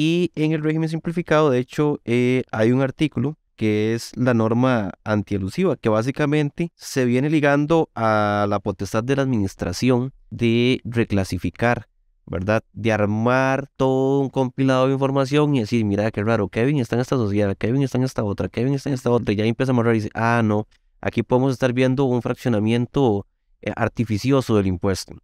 Y en el régimen simplificado, de hecho, eh, hay un artículo que es la norma antielusiva, que básicamente se viene ligando a la potestad de la administración de reclasificar, ¿verdad? De armar todo un compilado de información y decir, mira, qué raro, Kevin está en esta sociedad, Kevin está en esta otra, Kevin está en esta otra, y ya empieza a morir. y dice, ah, no, aquí podemos estar viendo un fraccionamiento eh, artificioso del impuesto.